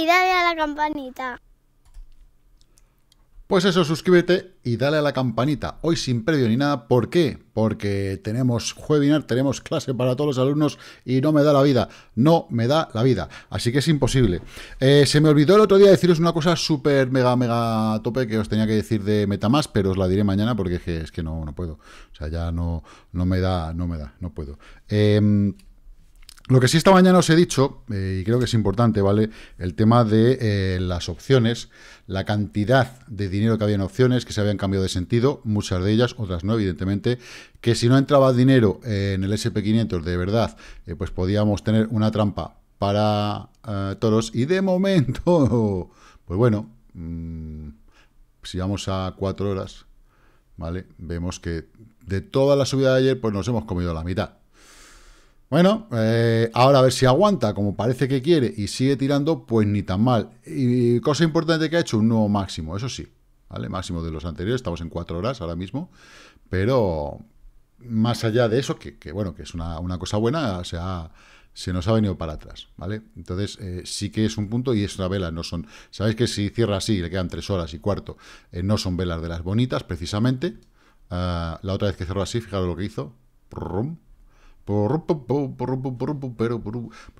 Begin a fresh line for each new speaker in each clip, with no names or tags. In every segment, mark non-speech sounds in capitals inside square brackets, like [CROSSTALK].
y dale a la campanita. Pues eso, suscríbete y dale a la campanita. Hoy sin previo ni nada. ¿Por qué? Porque tenemos webinar, tenemos clase para todos los alumnos y no me da la vida. No me da la vida. Así que es imposible. Eh, se me olvidó el otro día deciros una cosa súper mega, mega tope que os tenía que decir de más pero os la diré mañana porque es que, no, no puedo. O sea, ya no, no me da, no me da, no puedo. Em, lo que sí esta mañana os he dicho, eh, y creo que es importante, ¿vale? El tema de eh, las opciones, la cantidad de dinero que había en opciones, que se habían cambiado de sentido, muchas de ellas, otras no, evidentemente, que si no entraba dinero eh, en el SP500 de verdad, pues podíamos tener una trampa para toros, y de momento, [LAUGHS] pues bueno, mm, si vamos a cuatro horas, ¿vale? Vemos que de toda la subida de ayer, pues nos hemos comido la mitad. Bueno, eh, ahora a ver si aguanta, como parece que quiere, y sigue tirando, pues ni tan mal. Y cosa importante que ha hecho, un nuevo máximo, eso sí, ¿vale? Máximo de los anteriores, estamos en cuatro horas ahora mismo, pero más allá de eso, que, bueno, que es una, cosa buena, o sea, se nos ha venido para atrás, ¿vale? Entonces, eh, sí que es un punto y es una vela, no son... Sabéis que si cierra así, le quedan tres horas y cuarto, eh, no son velas de las bonitas, precisamente. Ah, la otra vez que cerró así, fijaros lo que hizo, pero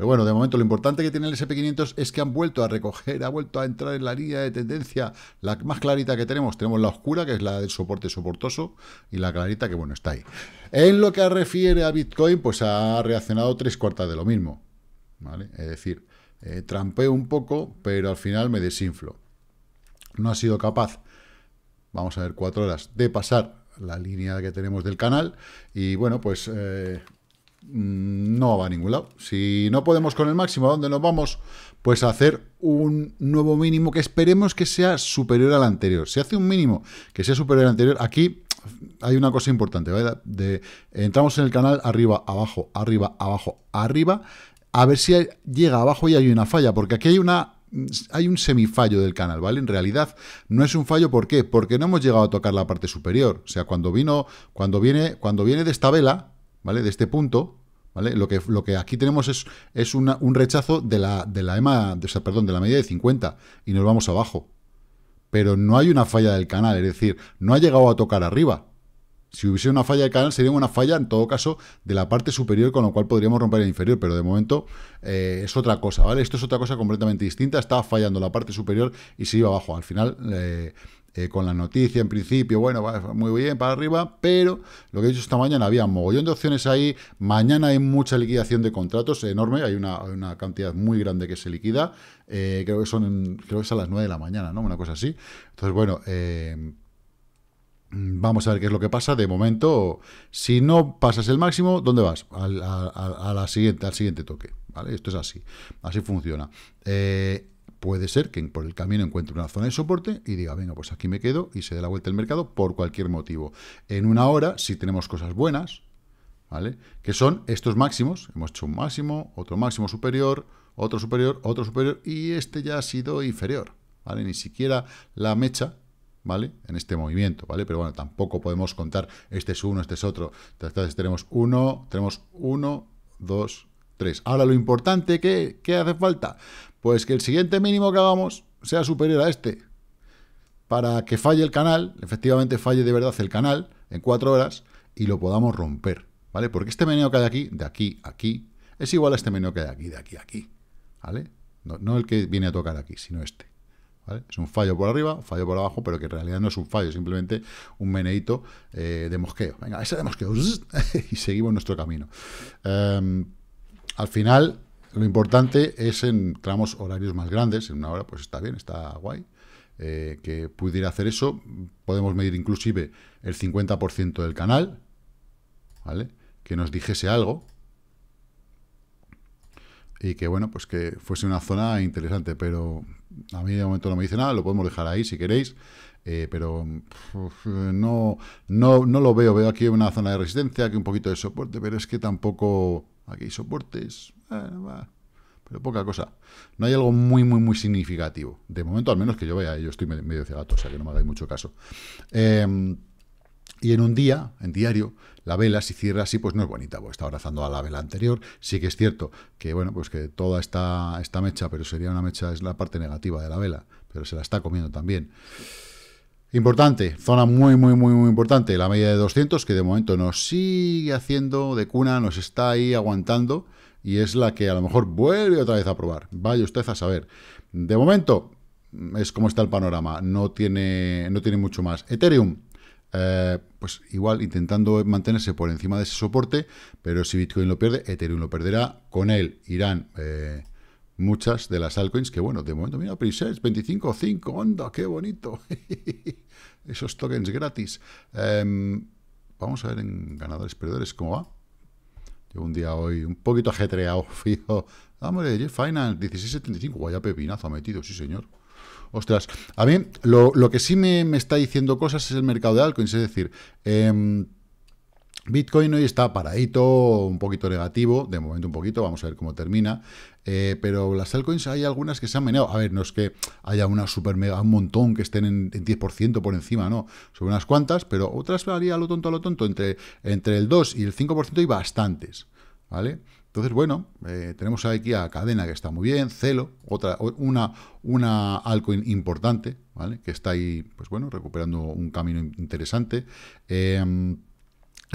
bueno, de momento lo importante que tiene el SP500 es que han vuelto a recoger, ha vuelto a entrar en la línea de tendencia, la más clarita que tenemos, tenemos la oscura, que es la del soporte soportoso, y la clarita que, bueno, está ahí. En lo que refiere a Bitcoin, pues ha reaccionado tres cuartas de lo mismo, Es decir, eh, trampeo un poco, pero al final me desinflo. No ha sido capaz, vamos a ver, cuatro horas, de pasar la línea que tenemos del canal, y bueno, pues... Eh, no va a ningún lado. Si no podemos con el máximo, ¿a dónde nos vamos? Pues a hacer un nuevo mínimo que esperemos que sea superior al anterior. Si hace un mínimo que sea superior al anterior, aquí hay una cosa importante, entramos en el canal arriba, abajo, arriba, abajo, arriba, a ver si llega abajo y hay una falla, porque aquí hay una hay un semifallo del canal, ¿vale? En realidad no es un fallo, ¿por qué? Porque no hemos llegado a tocar la parte superior. O sea, cuando vino, cuando viene, cuando viene de esta vela, ¿vale? De este punto, ¿vale? Lo que, aquí tenemos es, un rechazo de la, de la de, perdón, de la media de 50 y nos vamos abajo. Pero no hay una falla del canal, es decir, no ha llegado a tocar arriba. Si hubiese una falla del canal, sería una falla, en todo caso, de la parte superior, con lo cual podríamos romper el inferior, pero de momento eh, es otra cosa, ¿vale? Esto es otra cosa completamente distinta, Estaba fallando la parte superior y se iba abajo. Al final, eh, eh, con la noticia en principio, bueno, va muy bien para arriba, pero lo que he dicho esta mañana, había mogollón de opciones ahí, mañana hay mucha liquidación de contratos, enorme, hay una, cantidad muy grande que se liquida, eh, creo que son creo que es a las 9 de la mañana, ¿no? Una cosa así. Entonces, bueno, eh, Vamos a ver qué es lo que pasa. De momento, si no pasas el máximo, ¿dónde vas? Al, la siguiente, al siguiente toque. ¿vale? Esto es así. Así funciona. Eh, Puede ser que por el camino encuentre una zona de soporte y diga, venga, pues aquí me quedo y se dé la vuelta al mercado por cualquier motivo. En una hora, si tenemos cosas buenas, ¿vale? Que son estos máximos, hemos hecho un máximo, otro máximo superior, otro superior, otro superior y este ya ha sido inferior, ¿vale? Ni siquiera la mecha, ¿vale? En este movimiento, ¿vale? Pero bueno, tampoco podemos contar este es uno, este es otro. Entonces tenemos uno, tenemos uno, dos, tres. Ahora lo importante, que qué hace falta? Pues que el siguiente mínimo que hagamos sea superior a este. Para que falle el canal, efectivamente falle de verdad el canal en cuatro horas y lo podamos romper. ¿Vale? Porque este meneo que hay aquí, de aquí a aquí, es igual a este meneo que hay aquí, de aquí a aquí. ¿Vale? No, el que viene a tocar aquí, sino este. ¿Vale? Es un fallo por arriba, fallo por abajo, pero que en realidad no es un fallo, simplemente un meneito eh, de mosqueo. Venga, ese de mosqueo, [LAUGHS] y seguimos nuestro camino. Em, al final, lo importante es en tramos horarios más grandes, en una hora pues está bien, está guay, eh, que pudiera hacer eso. Podemos medir inclusive el 50% del canal, ¿vale? Que nos dijese algo. Y que, bueno, pues que fuese una zona interesante, pero a mí de momento no me dice nada, lo podemos dejar ahí si queréis. Eh, pero no, no, no lo veo. Veo aquí una zona de resistencia, aquí un poquito de soporte, pero es que tampoco... Aquí hay soportes, pero poca cosa. No hay algo muy, muy, muy significativo. De momento, al menos que yo vea, yo estoy medio cegato, o sea que no me hagáis mucho caso. Em, y en un día, en diario, la vela, si cierra así, pues no es bonita, porque está abrazando a la vela anterior. Sí que es cierto que, bueno, pues que toda esta, esta mecha, pero sería una mecha, es la parte negativa de la vela, pero se la está comiendo también. Importante, zona muy, muy, muy, muy importante, la media de 200, que de momento nos sigue haciendo de cuna, nos está ahí aguantando y es la que a lo mejor vuelve otra vez a probar. Vaya usted a saber. De momento, es como está el panorama. No tiene, no tiene mucho más. Ethereum. Eh, pues igual intentando mantenerse por encima de ese soporte, pero si Bitcoin lo pierde, Ethereum lo perderá, con él irán eh, muchas de las altcoins que bueno, de momento, mira, 25 25.5, onda, qué bonito, [LAUGHS] esos tokens gratis. Em, vamos a ver en ganadores, perdedores, cómo va un día hoy, un poquito ajetreado, [LAUGHS] fijo. Ah, hombre, Jeff Final, 1675, vaya pepinazo ha metido, sí señor. Ostras, a mí lo, que sí me, está diciendo cosas es el mercado de altcoins, es decir, eh, Bitcoin hoy está paradito, un poquito negativo, de momento un poquito, vamos a ver cómo termina, eh, pero las altcoins hay algunas que se han meneado, a ver, no es que haya una super mega, un montón que estén en, 10% por encima, no, sobre unas cuantas, pero otras haría lo tonto a lo tonto, entre, entre el 2 y el 5% y bastantes, ¿vale? Entonces, bueno, eh, tenemos aquí a Cadena, que está muy bien, Celo, otra, una, una altcoin importante, ¿vale? Que está ahí, pues bueno, recuperando un camino interesante. Em,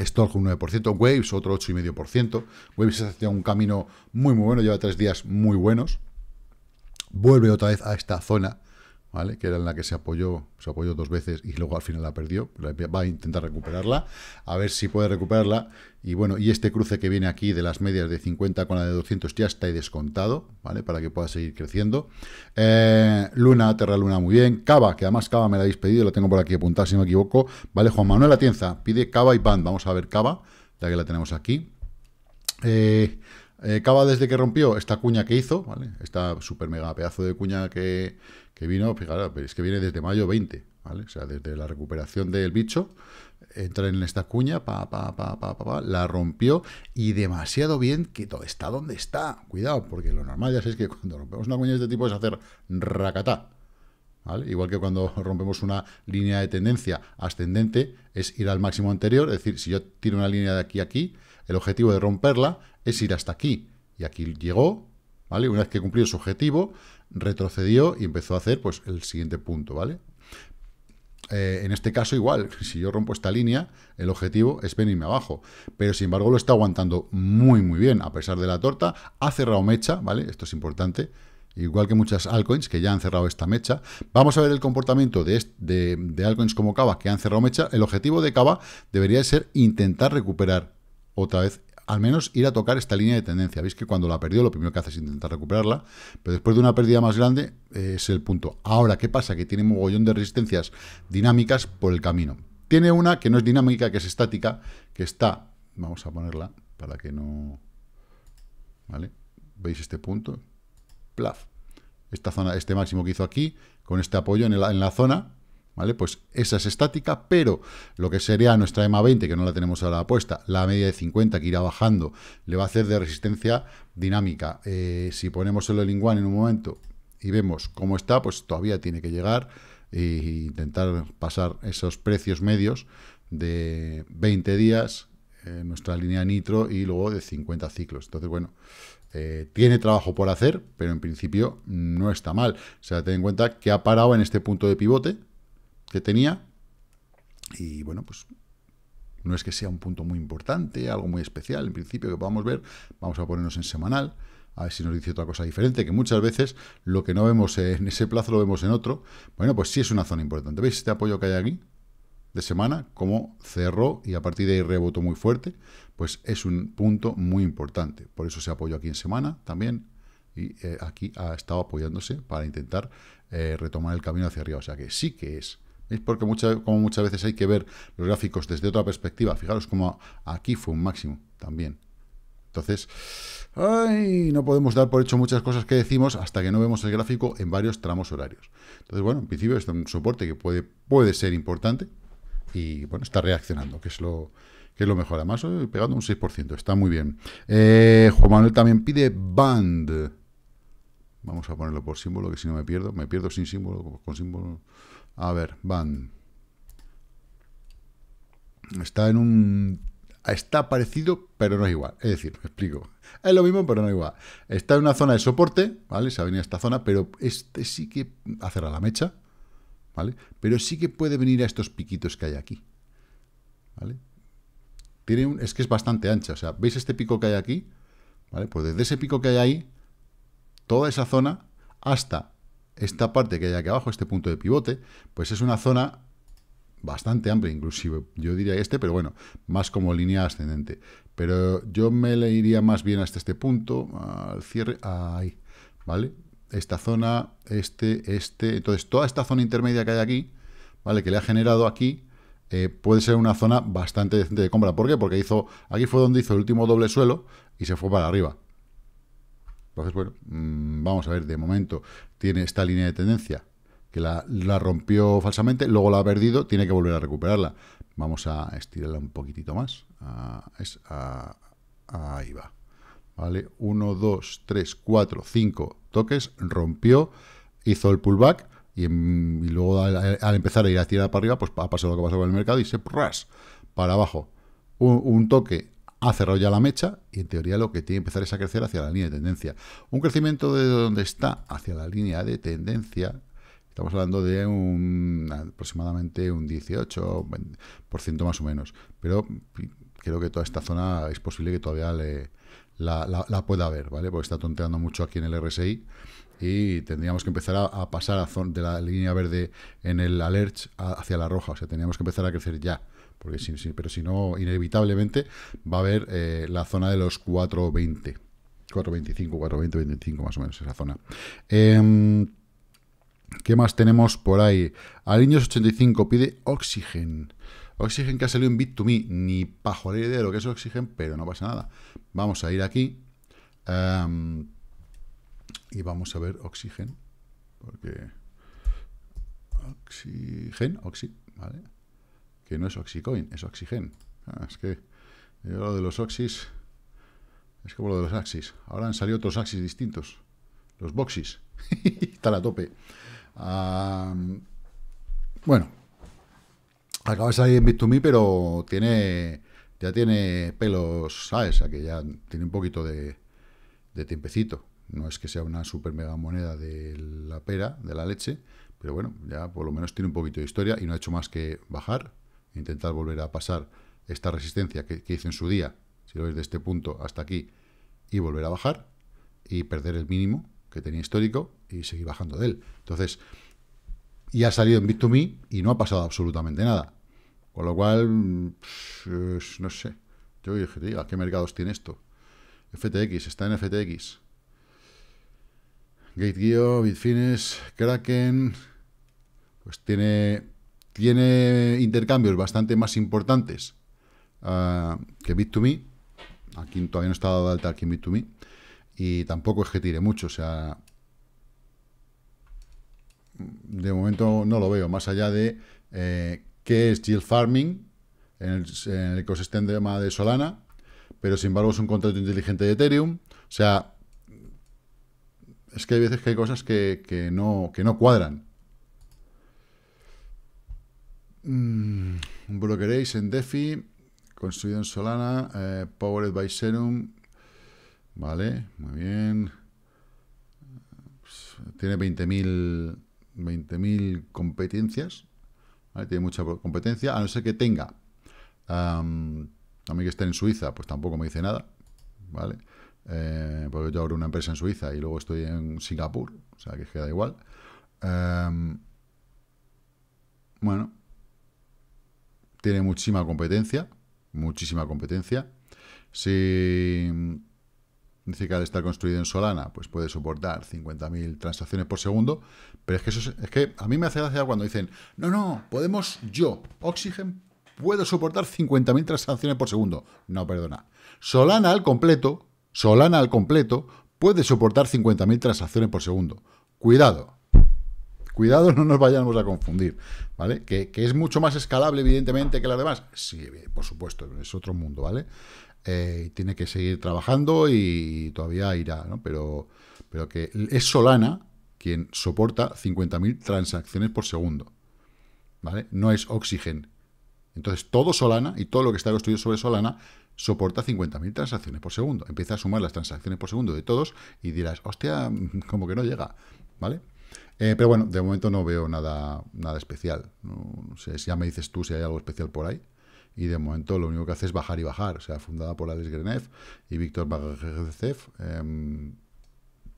Storch un 9%, Waves otro 8,5%. Waves hacia un camino muy, muy bueno, lleva tres días muy buenos. Vuelve otra vez a esta zona ¿vale? Que era en la que se apoyó, se apoyó dos veces y luego al final la perdió. Va a intentar recuperarla, a ver si puede recuperarla. Y bueno, y este cruce que viene aquí de las medias de 50 con la de 200 ya está descontado, ¿vale? Para que pueda seguir creciendo. Eh, Luna, Terra Luna, muy bien. Cava, que además Cava me la habéis pedido, la tengo por aquí apuntada si no me equivoco. Vale, Juan Manuel Atienza pide Cava y pan Vamos a ver Cava, ya que la tenemos aquí. Eh, eh, Cava desde que rompió esta cuña que hizo, ¿vale? Esta super mega pedazo de cuña que, que vino, fijaros, pues, es que viene desde mayo 20, ¿vale? O sea, desde la recuperación del bicho, entra en esta cuña, pa, pa, pa, pa, pa, la rompió y demasiado bien que todo está donde está. Cuidado, porque lo normal ya es que cuando rompemos una cuña de este tipo es hacer racatá. ¿Vale? Igual que cuando [LAUGHS] rompemos una línea de tendencia ascendente, es ir al máximo anterior, es decir, si yo tiro una línea de aquí a aquí, el objetivo de romperla es ir hasta aquí. Y aquí llegó, ¿vale? Una vez que cumplió su objetivo, retrocedió y empezó a hacer pues, el siguiente punto, ¿vale? Eh, en este caso igual, [LAUGHS] si yo rompo esta línea, el objetivo es venirme abajo. Pero sin embargo lo está aguantando muy muy bien, a pesar de la torta. Ha cerrado mecha, ¿vale? Esto es importante. Igual que muchas altcoins que ya han cerrado esta mecha. Vamos a ver el comportamiento de, de, de altcoins como Cava que han cerrado mecha. El objetivo de Cava debería ser intentar recuperar otra vez al menos ir a tocar esta línea de tendencia. Veis que cuando la perdió, lo primero que hace es intentar recuperarla, pero después de una pérdida más grande eh, es el punto. Ahora, ¿qué pasa? Que tiene un mogollón de resistencias dinámicas por el camino. Tiene una que no es dinámica, que es estática, que está... Vamos a ponerla para que no... ¿Vale? ¿Veis este punto? Plaf. Esta zona, este máximo que hizo aquí, con este apoyo en la zona, ¿Vale? Pues esa es estática, pero lo que sería nuestra EMA 20, que no la tenemos ahora puesta, la media de 50 que irá bajando, le va a hacer de resistencia dinámica. Eh, si ponemos el Olin en un momento y vemos cómo está, pues todavía tiene que llegar e intentar pasar esos precios medios de 20 días en eh, nuestra línea nitro y luego de 50 ciclos. Entonces, bueno, eh, tiene trabajo por hacer, pero en principio no está mal. O sea, ten en cuenta que ha parado en este punto de pivote, que tenía. Y bueno, pues no es que sea un punto muy importante, algo muy especial, en principio, que podamos ver. Vamos a ponernos en semanal, a ver si nos dice otra cosa diferente, que muchas veces lo que no vemos en ese plazo lo vemos en otro. Bueno, pues sí es una zona importante. ¿Veis este apoyo que hay aquí? de semana, como cerró y a partir de ahí rebotó muy fuerte, pues es un punto muy importante. Por eso se apoyó aquí en semana también y eh, aquí ha estado apoyándose para intentar eh, retomar el camino hacia arriba. O sea que sí que es es Porque muchas, como muchas veces hay que ver los gráficos desde otra perspectiva. Fijaros como aquí fue un máximo también. Entonces, ay, no podemos dar por hecho muchas cosas que decimos hasta que no vemos el gráfico en varios tramos horarios. Entonces, bueno, en principio es un soporte que puede, puede ser importante y, bueno, está reaccionando, que es lo, que es lo mejor. Además, pegando un 6%, está muy bien. Eh, Juan Manuel también pide band. Vamos a ponerlo por símbolo, que si no me pierdo, me pierdo sin símbolo, con símbolo. A ver, van. Está en un... Está parecido, pero no es igual. Es decir, me explico. Es lo mismo, pero no es igual. Está en una zona de soporte, ¿vale? Se ha venido a esta zona, pero este sí que... A la mecha, ¿vale? Pero sí que puede venir a estos piquitos que hay aquí. ¿Vale? Tiene un, es que es bastante ancha. O sea, ¿veis este pico que hay aquí? ¿Vale? Pues desde ese pico que hay ahí, toda esa zona, hasta esta parte que hay aquí abajo, este punto de pivote, pues es una zona bastante amplia, inclusive, yo diría este, pero bueno, más como línea ascendente. Pero yo me le iría más bien hasta este punto, al cierre, ahí, ¿vale? Esta zona, este, este, entonces toda esta zona intermedia que hay aquí, ¿vale? Que le ha generado aquí, eh, puede ser una zona bastante decente de compra. ¿Por qué? Porque hizo, aquí fue donde hizo el último doble suelo y se fue para arriba. Entonces, bueno, mm, vamos a ver, de momento tiene esta línea de tendencia que la, rompió falsamente, luego la ha perdido, tiene que volver a recuperarla. Vamos a estirarla un poquitito más. ahí va. ¿Vale? 1, 2, 3, cuatro, cinco toques, rompió, hizo el pullback y, luego al, empezar a ir a tirar para arriba, pues ha pasado lo que pasó con el mercado y se ras para abajo. un toque ha cerrado ya la mecha y en teoría lo que tiene que empezar es a crecer hacia la línea de tendencia. Un crecimiento de donde está hacia la línea de tendencia, estamos hablando de un aproximadamente un 18% más o menos, pero creo que toda esta zona es posible que todavía la, pueda ver, ¿vale? Porque está tonteando mucho aquí en el RSI y tendríamos que empezar a, pasar de la línea verde en el alert hacia la roja, o sea, tendríamos que empezar a crecer ya. Porque pero si no, inevitablemente va a haber eh, la zona de los 420. 425, 420, 25 más o menos esa zona. Em, ¿Qué más tenemos por ahí? Aliños85 pide Oxygen. Oxygen que ha salido en bit to me Ni joder idea de lo que es Oxygen, pero no pasa nada. Vamos a ir aquí. Em, y vamos a ver oxígeno. Porque... Oxygen, Oxy, ¿vale? que no es Oxycoin, es Oxygen. Ah, es que eh, lo de los Oxys es como lo de los Axis. Ahora han salido otros Axis distintos. Los Boxys. [LAUGHS] Está a tope. bueno. Acaba de salir en Bit2Me, pero tiene ya tiene pelos, ¿sabes? que ya tiene un poquito de, de tiempecito. No es que sea una super mega moneda de la pera, de la leche, pero bueno, ya por lo menos tiene un poquito de historia y no ha hecho más que bajar intentar volver a pasar esta resistencia que, hice en su día, si lo veis de este punto hasta aquí, y volver a bajar y perder el mínimo que tenía histórico y seguir bajando de él. Entonces, ya ha salido en Bit2Me y no ha pasado absolutamente nada. Con lo cual, pues, no sé. Yo dije, ¿a ¿qué mercados tiene esto? FTX, está en FTX. GateGeo, Bitfinex, Kraken. Pues tiene tiene intercambios bastante más importantes ah, que Bit2Me. Aquí todavía no está dado de alta aquí en Bit2Me. Y tampoco es que tire mucho, o sea... De momento no lo veo, más allá de eh, qué es Yield Farming en el, ecosistema de Solana, pero sin embargo es un contrato inteligente de Ethereum. O sea, es que hay veces que hay cosas que no cuadran. Un mm, Brokerage en DeFi, construido en Solana, Power eh, powered by Serum. Vale, muy bien. tiene 20.000 mil competencias. Tiene mucha competencia, a no ser que tenga. a mí que esté en Suiza, pues tampoco me dice nada. ¿Vale? Eh, porque yo abro una empresa en Suiza y luego estoy en Singapur. O sea, que queda igual. Em, bueno, tiene muchísima competencia, muchísima competencia. Si mm, dice que al estar construido en Solana, pues puede soportar 50.000 transacciones por segundo, pero es que, eso que a mí me hace gracia cuando dicen, no, no, podemos yo, Oxygen, puedo soportar 50.000 transacciones por segundo. No, perdona. Solana al completo, Solana al completo, puede soportar 50.000 transacciones por segundo. Cuidado. Cuidado, [LAUGHS] no nos vayamos a confundir, ¿vale? Que, es mucho más escalable, evidentemente, que las demás. Sí, eh, por supuesto, es otro mundo, ¿vale? Eh, tiene que seguir trabajando y todavía irá, ¿no? Pero, pero que es Solana quien soporta 50.000 transacciones por segundo, ¿vale? No es Oxygen. Entonces, todo Solana y todo lo que está construido sobre Solana soporta 50.000 transacciones por segundo. Empieza a sumar las transacciones por segundo de todos y dirás, hostia, [LAUGHS] como que no llega, ¿vale? Eh, pero bueno, de momento no veo nada, nada especial. No, sé sé, ya me dices tú si hay algo especial por ahí. Y de momento lo único que hace es bajar y bajar. O sea, fundada por Alex Grenev y Víctor Bagrecev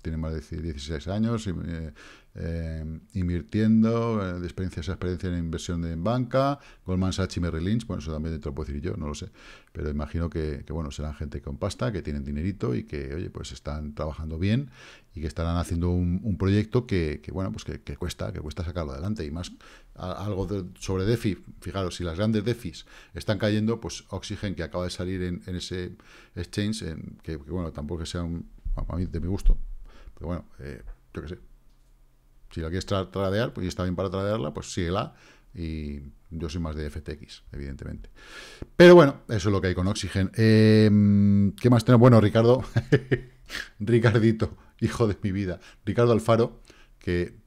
tiene más de 16 años, eh, eh, invirtiendo, eh, de experiencia esa experiencia en inversión en banca, Goldman Sachs y Merrill Lynch, bueno, eso también dentro puedo decir yo, no lo sé, pero imagino que, bueno, serán gente con pasta, que tienen dinerito y que, oye, pues están trabajando bien y que estarán haciendo un, proyecto que, bueno, pues que, cuesta, que cuesta sacarlo adelante y más algo sobre DeFi, fijaros, si las grandes DeFis están cayendo, pues Oxygen que acaba de salir en, ese exchange, que, que bueno, tampoco que sea un, a mí de mi gusto, pero bueno, eh, yo qué sé. Si la quieres tradear, pues está bien para tradearla, pues síguela. Y yo soy más de FTX, evidentemente. Pero bueno, eso es lo que hay con Oxygen. Em, ¿Qué más tenemos? Bueno, Ricardo. [LAUGHS] Ricardito, hijo de mi vida. Ricardo Alfaro, que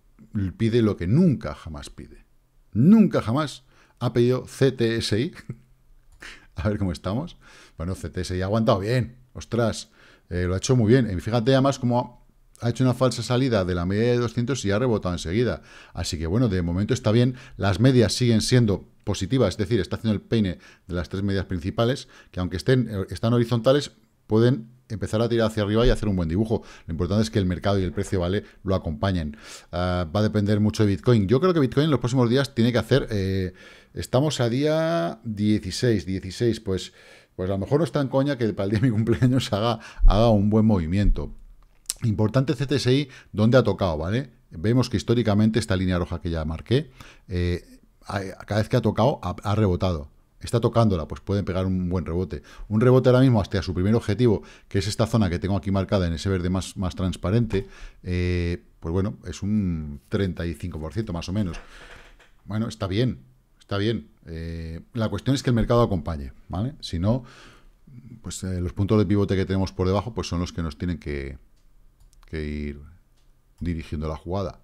pide lo que nunca jamás pide. Nunca jamás ha pedido CTSI. [LAUGHS] A ver cómo estamos. Bueno, CTSI ha aguantado bien. Ostras, eh, lo ha hecho muy bien. Y fíjate además cómo ha hecho una falsa salida de la media de 200 y ha rebotado enseguida. Así que bueno, de momento está bien. Las medias siguen siendo positivas, es decir, está haciendo el peine de las tres medias principales, que aunque estén, eh, están horizontales, pueden empezar a tirar hacia arriba y hacer un buen dibujo. Lo importante es que el mercado y el precio, ¿vale? Lo acompañen. Ah, va a depender mucho de Bitcoin. Yo creo que Bitcoin en los próximos días tiene que hacer... Eh, estamos a día 16, 16, pues... Pues a lo mejor no está en coña que para el día de mi cumpleaños haga, haga un buen movimiento. Importante CTSI, donde ha tocado, ¿vale? Vemos que históricamente esta línea roja que ya marqué, eh, cada vez que ha tocado, ha, rebotado está tocándola, pues pueden pegar un buen rebote. Un rebote ahora mismo hasta su primer objetivo, que es esta zona que tengo aquí marcada en ese verde más, más transparente, eh, pues bueno, es un 35% más o menos. Bueno, está bien, está bien. Eh, la cuestión es que el mercado acompañe, ¿vale? Si no, pues los puntos de pivote que tenemos por debajo, pues son los que nos tienen que, que ir dirigiendo la jugada.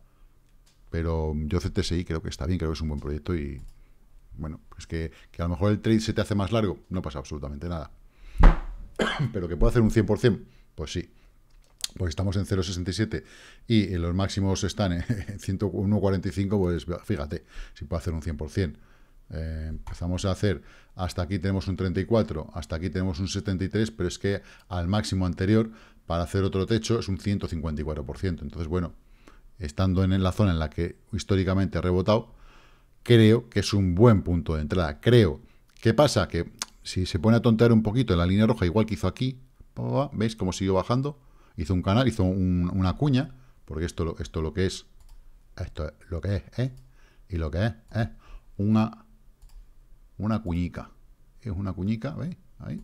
Pero yo CTSI creo que está bien, creo que es un buen proyecto y bueno, es que, a lo mejor el trade se te hace más largo, no pasa absolutamente nada. [COUGHS] Pero que pueda hacer un 100%, pues sí. Pues estamos en 0.67 y los máximos están en 145 [LAUGHS] pues fíjate, si puede hacer un 100%. Eh, empezamos a hacer, hasta aquí tenemos un 34, hasta aquí tenemos un 73, pero es que al máximo anterior, para hacer otro techo, es un 154%. Entonces, bueno, estando en la zona en la que históricamente ha rebotado, creo que es un buen punto de entrada. Creo. ¿Qué pasa? Que si se pone a tontear un poquito en la línea roja, igual que hizo aquí, ¿veis cómo siguió bajando? Hizo un canal, hizo una cuña, porque esto, esto lo que es, esto lo que es, ¿eh? Y lo que es, ¿eh? Una una cuñica. Es una cuñica, ¿veis? Ahí,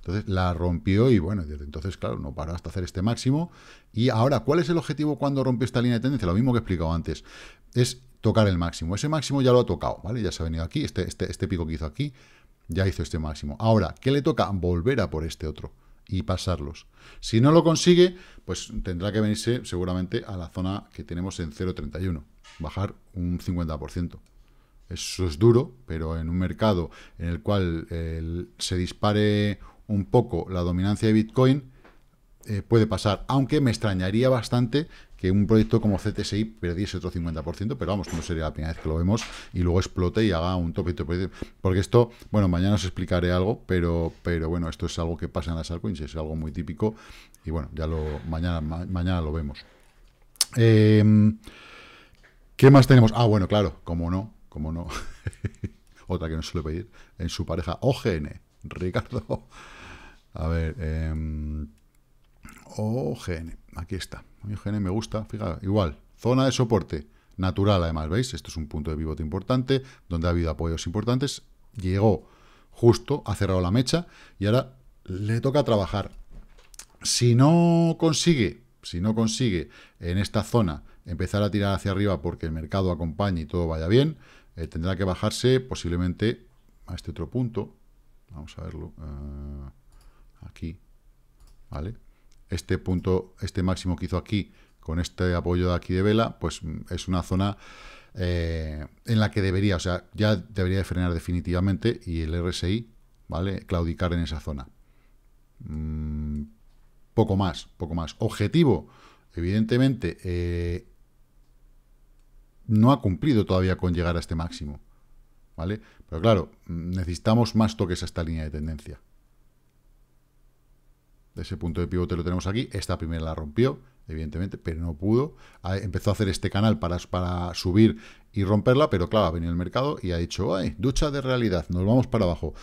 Entonces la rompió y bueno, desde entonces, claro, no paró hasta hacer este máximo. Y ahora, ¿cuál es el objetivo cuando rompió esta línea de tendencia? Lo mismo que he explicado antes. Es tocar el máximo. Ese máximo ya lo ha tocado, ¿vale? Ya se ha venido aquí, este, este, este pico que hizo aquí, ya hizo este máximo. Ahora, ¿qué le toca? Volver a por este otro y pasarlos. Si no lo consigue, pues tendrá que venirse seguramente a la zona que tenemos en 0.31, bajar un 50%. Eso es duro, pero en un mercado en el cual se dispare un poco la dominancia de Bitcoin, eh, puede pasar. Aunque me extrañaría bastante que un proyecto como CTSI perdiese otro 50%, pero vamos, no sería la primera vez que lo vemos y luego explote y haga un tope. porque esto, bueno, mañana os explicaré algo, pero, pero bueno, esto es algo que pasa en las altcoins, es algo muy típico y bueno, ya lo mañana, mañana lo vemos. Em, ¿Qué más tenemos? Ah, bueno, claro, como no, como no, [LAUGHS] otra que no suele pedir, en su pareja OGN, Ricardo. A ver, em, OGN, aquí está. OGN me gusta, fíjate, igual, zona de soporte natural además, ¿veis? Esto es un punto de pivote importante, donde ha habido apoyos importantes, llegó justo, ha cerrado la mecha y ahora le toca trabajar. Si no consigue, si no consigue en esta zona empezar a tirar hacia arriba porque el mercado acompañe y todo vaya bien, eh, tendrá que bajarse posiblemente a este otro punto. Vamos a verlo. Eh, aquí. ¿Vale? Este punto, este máximo que hizo aquí, con este apoyo de aquí de vela, pues mm, es una zona eh, en la que debería, o sea, ya debería de frenar definitivamente y el RSI, ¿vale? Claudicar en esa zona. Mm, poco más, poco más. Objetivo, evidentemente, no ha cumplido todavía con llegar a este máximo. ¿Vale? Pero claro, necesitamos más toques a esta línea de tendencia. De Ese punto de pivote lo tenemos aquí. Esta primera la rompió, evidentemente, pero no pudo. Empezó a hacer este canal para, para subir y romperla, pero claro, ha venido el mercado y ha dicho, ¡ay, ducha de realidad! Nos vamos para abajo.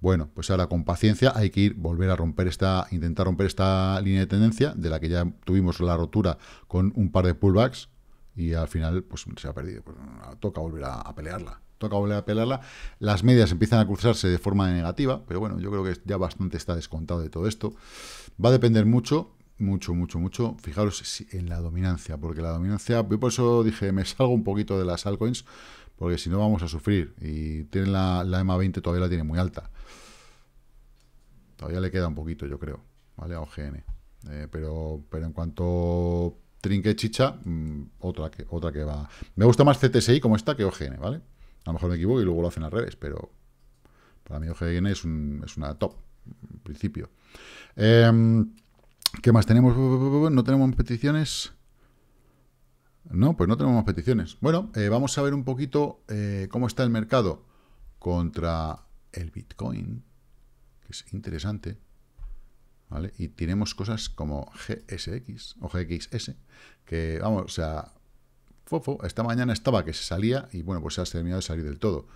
Bueno, pues ahora con paciencia hay que ir, volver a romper esta, intentar romper esta línea de tendencia, de la que ya tuvimos la rotura con un par de pullbacks, y al final pues se ha perdido. Pues, toca volver a, pelearla. Toca volver a pelearla. Las medias empiezan a cruzarse de forma negativa, pero bueno, yo creo que ya bastante está descontado de todo esto. Va a depender mucho, mucho, mucho, mucho. Fijaros en la dominancia, porque la dominancia, yo por eso dije, me salgo un poquito de las altcoins, porque si no vamos a sufrir. Y tienen la, la EMA 20 todavía la tiene muy alta. Todavía le queda un poquito, yo creo, ¿vale? A OGN. Eh, pero, pero en cuanto trinque chicha, mm, otra que, otra que va... Me gusta más CTSI como esta que OGN, ¿vale? A lo mejor me equivoco y luego lo hacen al revés, pero para mí OGN es, una top, en principio. Em, ¿Qué más tenemos? ¿No tenemos peticiones? No, pues no tenemos peticiones. Bueno, eh, vamos a ver un poquito eh, cómo está el mercado contra el Bitcoin, que es interesante. Y tenemos cosas como GSX o GXS, que, vamos, o sea, fofo, esta mañana estaba que se salía y, bueno, pues se ha terminado de salir del todo.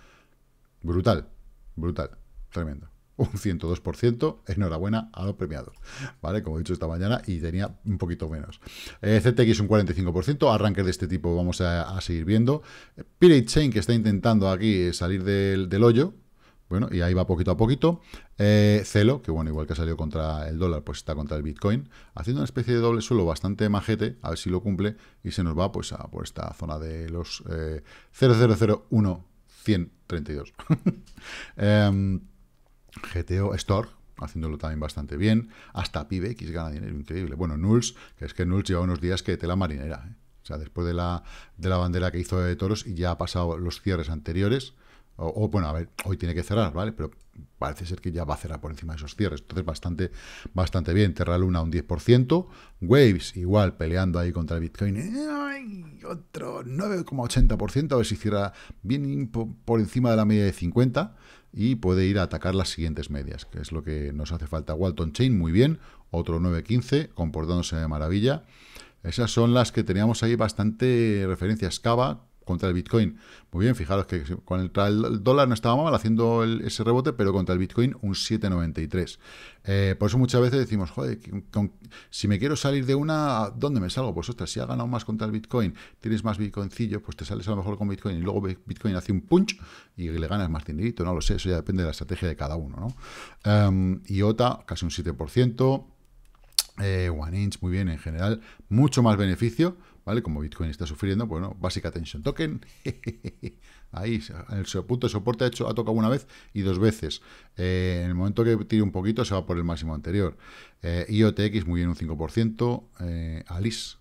Brutal, brutal, tremendo. Un 102%, enhorabuena a los premiados, ¿vale? Como he dicho esta mañana, y tenía un poquito menos. Eh, ZTX un 45%, arranque de este tipo vamos a, a seguir viendo. Pirate Chain, que está intentando aquí salir del, del hoyo, bueno, y ahí va poquito a poquito. Eh, Celo, que bueno, igual que ha salido contra el dólar, pues está contra el Bitcoin, haciendo una especie de doble suelo bastante majete, a ver si lo cumple, y se nos va pues a por esta zona de los eh, 0001 132. GTO Store, haciéndolo también bastante bien. Hasta x gana dinero, increíble. Bueno, Nulls, que es que Nulls lleva unos días que tela marinera. ¿eh? O sea, después de la, de la bandera que hizo de toros, y ya ha pasado los cierres anteriores. O, bueno, a ver, hoy tiene que cerrar, ¿vale? Pero parece ser que ya va a cerrar por encima de esos cierres. Entonces, bastante, bastante bien. Terra Luna un 10%. Waves igual peleando ahí contra el Bitcoin. Otro 9,80%. A ver si cierra bien por encima de la media de 50 y puede ir a atacar las siguientes medias, que es lo que nos hace falta. Walton Chain, muy bien, otro 9.15, comportándose de maravilla. Esas son las que teníamos ahí bastante referencias. Cava, contra el Bitcoin. Muy bien, fijaros que con el dólar no estaba mal haciendo ese rebote, pero contra el Bitcoin un 7,93. Eh, por eso muchas veces decimos, joder, si me quiero salir de una, ¿dónde me salgo? Pues ostras, si ha ganado más contra el Bitcoin, tienes más Bitcoincillo, pues te sales a lo mejor con Bitcoin y luego Bitcoin hace un punch y le ganas más dinerito, no lo sé, eso ya depende de la estrategia de cada uno, ¿no? Em, y IOTA, casi un 7%. Eh, One Inch, muy bien en general, mucho más beneficio ¿vale? Como Bitcoin está sufriendo, bueno, Basic Attention Token, [LAUGHS] ahí, el punto de soporte ha, tocado una vez y dos veces. Eh, en el momento que tire un poquito se va por el máximo anterior. Eh, IOTX muy bien, un 5%, eh, Alice,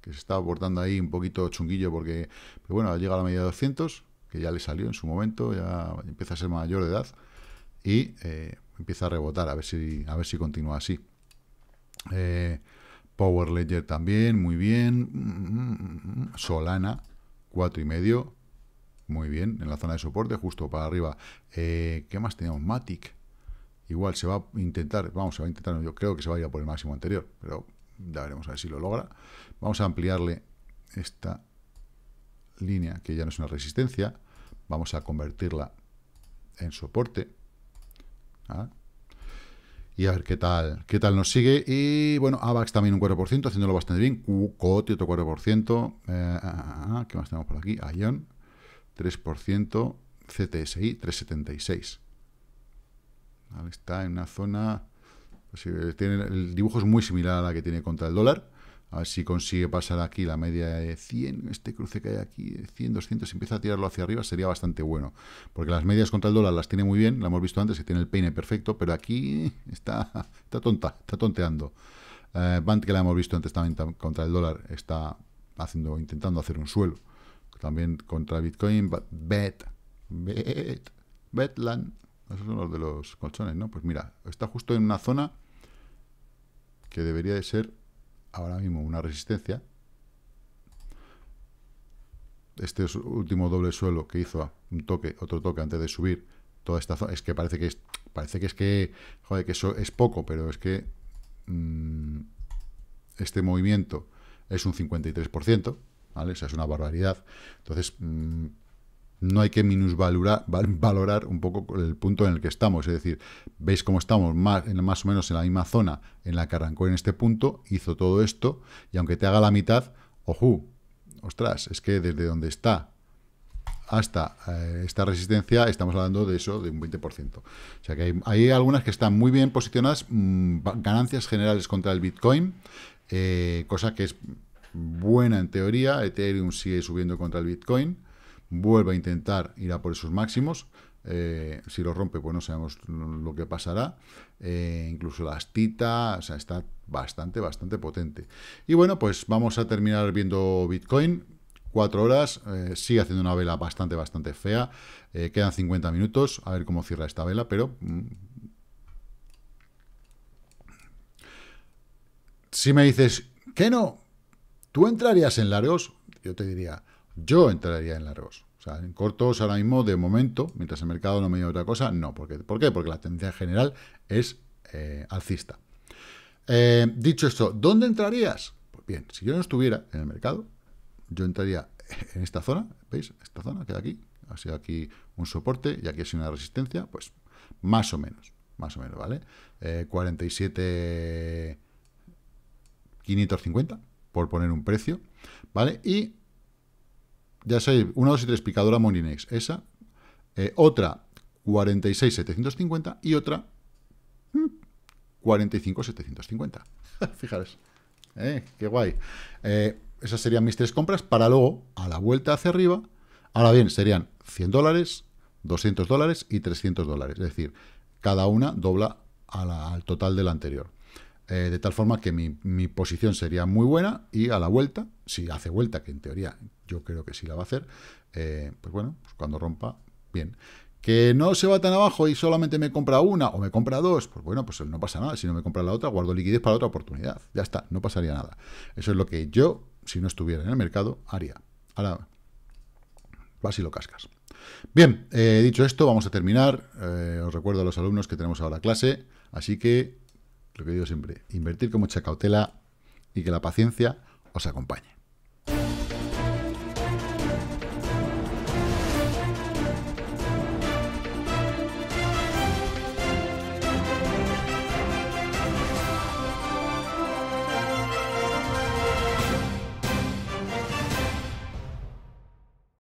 que se está aportando ahí un poquito chunguillo porque, bueno, llega a la media de 200, que ya le salió en su momento, ya empieza a ser mayor de edad y empieza a rebotar, a ver si, a ver si continúa así. Eh, Power Ledger también, muy bien. Solana, 4,5. Muy bien, en la zona de soporte, justo para arriba. Eh, ¿Qué más tenemos? Matic. Igual se va a intentar, vamos, se va a intentar, yo creo que se va a ir a por el máximo anterior, pero ya veremos a ver si lo logra. Vamos a ampliarle esta línea, que ya no es una resistencia. Vamos a convertirla en soporte. Ah, y a ver qué tal, qué tal nos sigue. Y bueno, AVAX también un 4%, haciéndolo bastante bien. QCOT otro 4%. Eh, ah, ah, ah, ¿Qué más tenemos por aquí? ION, 3%. CTSI, 376. está en una zona... Pues, eh, tiene, el dibujo es muy similar a la que tiene contra el dólar. A ver si consigue pasar aquí la media de 100, este cruce que hay aquí, 100, 200, si empieza a tirarlo hacia arriba sería bastante bueno. Porque las medias contra el dólar las tiene muy bien, la hemos visto antes, que tiene el peine perfecto, pero aquí eh, está, [LAUGHS] está tonta, está tonteando. Eh, Band, que la hemos visto antes también contra el dólar, está haciendo, intentando hacer un suelo. También contra Bitcoin, Bet, Bet, Betland, esos son los de los colchones, ¿no? Pues mira, está justo en una zona que debería de ser ahora mismo una resistencia. Este último doble suelo que hizo ah, un toque, otro toque antes de subir toda esta zona. Es que parece que es, parece que es que, joder, que eso es poco, pero es que mm, este movimiento es un 53%, ¿vale? O sea, es una barbaridad. Entonces, mm, no hay que minusvalorar valorar un poco el punto en el que estamos. Es decir, veis cómo estamos más, más o menos en la misma zona en la que arrancó en este punto, hizo todo esto, y aunque te haga la mitad, ojo, ostras, es que desde donde está hasta eh, esta resistencia estamos hablando de eso, de un 20%. O sea que hay, algunas que están muy bien posicionadas, mm, ganancias generales contra el Bitcoin, eh, cosa que es buena en teoría, Ethereum sigue subiendo contra el Bitcoin, vuelva a intentar ir a por esos máximos. Eh, si lo rompe, pues no sabemos lo que pasará. Eh, incluso las tita, o sea, está bastante, bastante potente. Y bueno, pues vamos a terminar viendo Bitcoin. Cuatro horas, eh, sigue haciendo una vela bastante, bastante fea. quedan 50 minutos, a ver cómo cierra esta vela, pero mm. si me dices que no, ¿tú entrarías en largos? Yo te diría, yo entraría en largos. O sea, en cortos ahora mismo, de momento, mientras el mercado no me diga otra cosa, no. ¿Por qué? ¿Por qué? Porque la tendencia general es eh, alcista. Eh, dicho esto, ¿dónde entrarías? Pues bien, si yo no estuviera en el mercado, yo entraría en esta zona, ¿veis? Esta zona que aquí, ha sido aquí un soporte y aquí ha sido una resistencia, pues más o menos, más o menos, ¿vale? Eh, 47.550, por poner un precio, ¿vale? Y ya sabéis, una, dos y tres picadora Moninex, esa. Eh, otra, 46,750 y otra, 45,750. Mm, [LAUGHS] Fijaros, eh, qué guay. Eh, esas serían mis tres compras para luego, a la vuelta hacia arriba, ahora bien, serían 100 dólares, 200 dólares y 300 dólares. Es decir, cada una dobla al total del anterior. Eh, de tal forma que mi, posición sería muy buena y a la vuelta, si hace vuelta, que en teoría yo creo que sí la va a hacer, eh, pues bueno, pues cuando rompa, bien. Que no se va tan abajo y solamente me compra una o me compra dos, pues bueno, pues no pasa nada. Si no me compra la otra, guardo liquidez para otra oportunidad. Ya está, no pasaría nada. Eso es lo que yo, si no estuviera en el mercado, haría. Ahora vas y lo cascas. Bien, eh, dicho esto, vamos a terminar. os recuerdo a los alumnos que tenemos ahora clase, así que lo que digo siempre, invertir con mucha cautela y que la paciencia os acompañe.